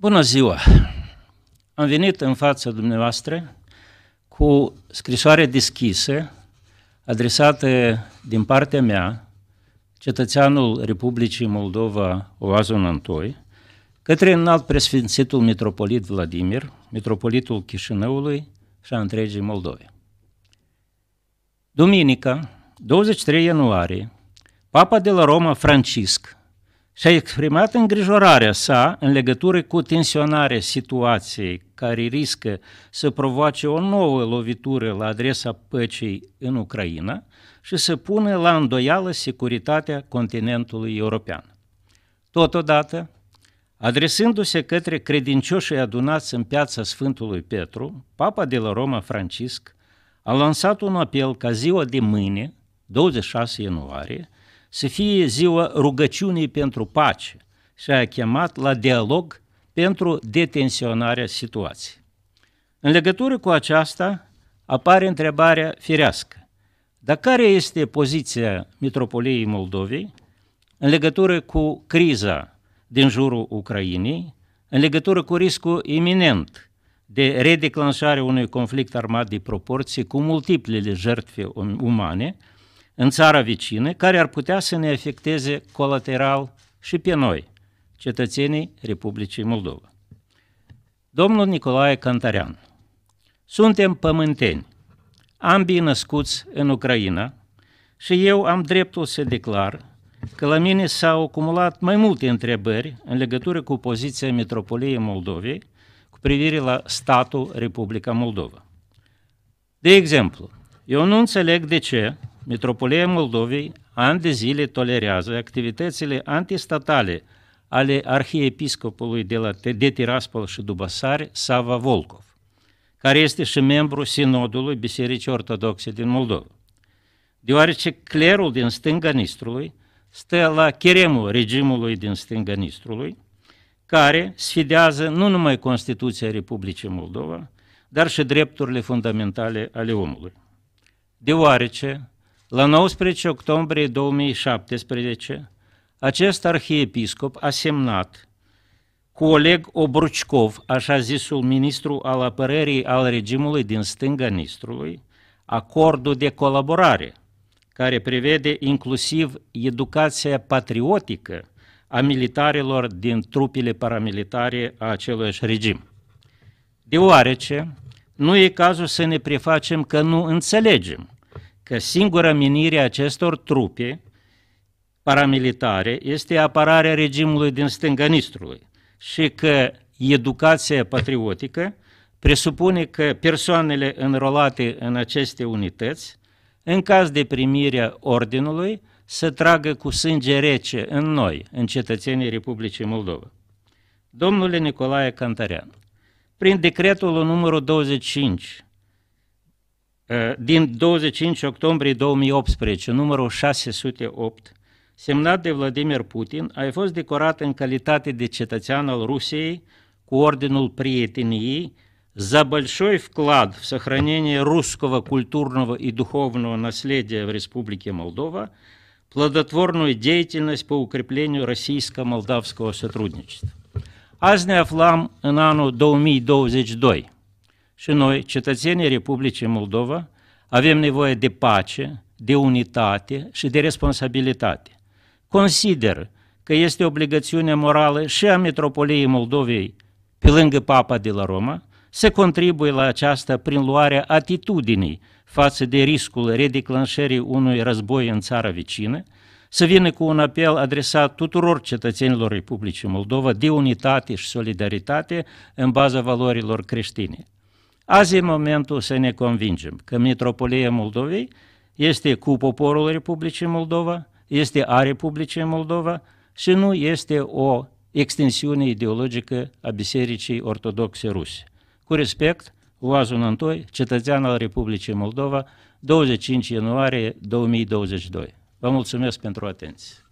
Bună ziua! Am venit în fața dumneavoastră cu scrisoare deschisă adresată din partea mea cetățeanul Republicii Moldova Oazon Antoi către înalt presfințitul mitropolit Vladimir, mitropolitul Chișinăului și a întregii Moldove. Duminica, 23 ianuarie, Papa de la Roma Francisc și-a exprimat îngrijorarea sa în legătură cu tensionarea situației care riscă să provoace o nouă lovitură la adresa păcii în Ucraina și să pună la îndoială securitatea continentului european. Totodată, adresându-se către credincioșii adunați în piața Sfântului Petru, Papa de la Roma Francisc a lansat un apel ca ziua de mâine, 26 ianuarie, să fie ziua rugăciunii pentru pace și a chemat la dialog pentru detensionarea situației. În legătură cu aceasta apare întrebarea firească. Dar care este poziția Mitropoliei Moldovei în legătură cu criza din jurul Ucrainei, în legătură cu riscul iminent de redeclanșare unui conflict armat de proporții cu multiplele jertfe um-, umane, în țara vecină, care ar putea să ne afecteze colateral și pe noi, cetățenii Republicii Moldova. Domnul Nicolae Cantarean, suntem pământeni, ambii născuți în Ucraina și eu am dreptul să declar că la mine s-au acumulat mai multe întrebări în legătură cu poziția Metropoliei Moldovei cu privire la statul Republica Moldova. De exemplu, eu nu înțeleg de ce Metropolia Moldovei ani de zile tolerează activitățile antistatale ale arhiepiscopului de, la, de Tiraspol și Dubăsari, Sava Volkov, care este și membru Sinodului Bisericii Ortodoxe din Moldova. Deoarece clerul din stânga Nistrului stă la cheremul regimului din stânga Nistrului, care sfidează nu numai Constituția Republicii Moldova, dar și drepturile fundamentale ale omului. Deoarece la 19 octombrie 2017, acest arhiepiscop a semnat cu Oleg Obruchkov, așa zisul ministru al apărării al regimului din stânga Nistrului, acordul de colaborare, care prevede inclusiv educația patriotică a militarilor din trupele paramilitare a acelui regim. Deoarece nu e cazul să ne prefacem că nu înțelegem că singura menire a acestor trupe paramilitare este apărarea regimului din stânga Nistrului și că educația patriotică presupune că persoanele înrolate în aceste unități, în caz de primirea ordinului, să tragă cu sânge rece în noi, în cetățenii Republicii Moldova. Domnule Nicolae Cantarean, prin decretul numărul 25 din 25 octombrie 2018, numărul 608, semnat de Vladimir Putin, ai fost decorat în calitate de cetățean al Rusiei cu Ordinul Prieteniei за большой вклад в сохранение русского культурного и духовного наследия в Республике Молдова, плодотворную деятельность по укреплению российско-молдавского сотрудничества. Azi ne aflam în anul 2022. și noi, cetățenii Republicii Moldova, avem nevoie de pace, de unitate și de responsabilitate. Consider că este obligațiunea morală și a Metropoliei Moldovei, pe lângă Papa de la Roma, să contribuie la aceasta prin luarea atitudinii față de riscul redeclanșării unui război în țara vecină, să vină cu un apel adresat tuturor cetățenilor Republicii Moldova de unitate și solidaritate în baza valorilor creștine. Azi e momentul să ne convingem că Mitropolia Moldovei este cu poporul Republicii Moldova, este a Republicii Moldova și nu este o extensiune ideologică a Bisericii Ortodoxe Ruse. Cu respect, Oazul Nantoi, cetățean al Republicii Moldova, 25 ianuarie 2022. Vă mulțumesc pentru atenție.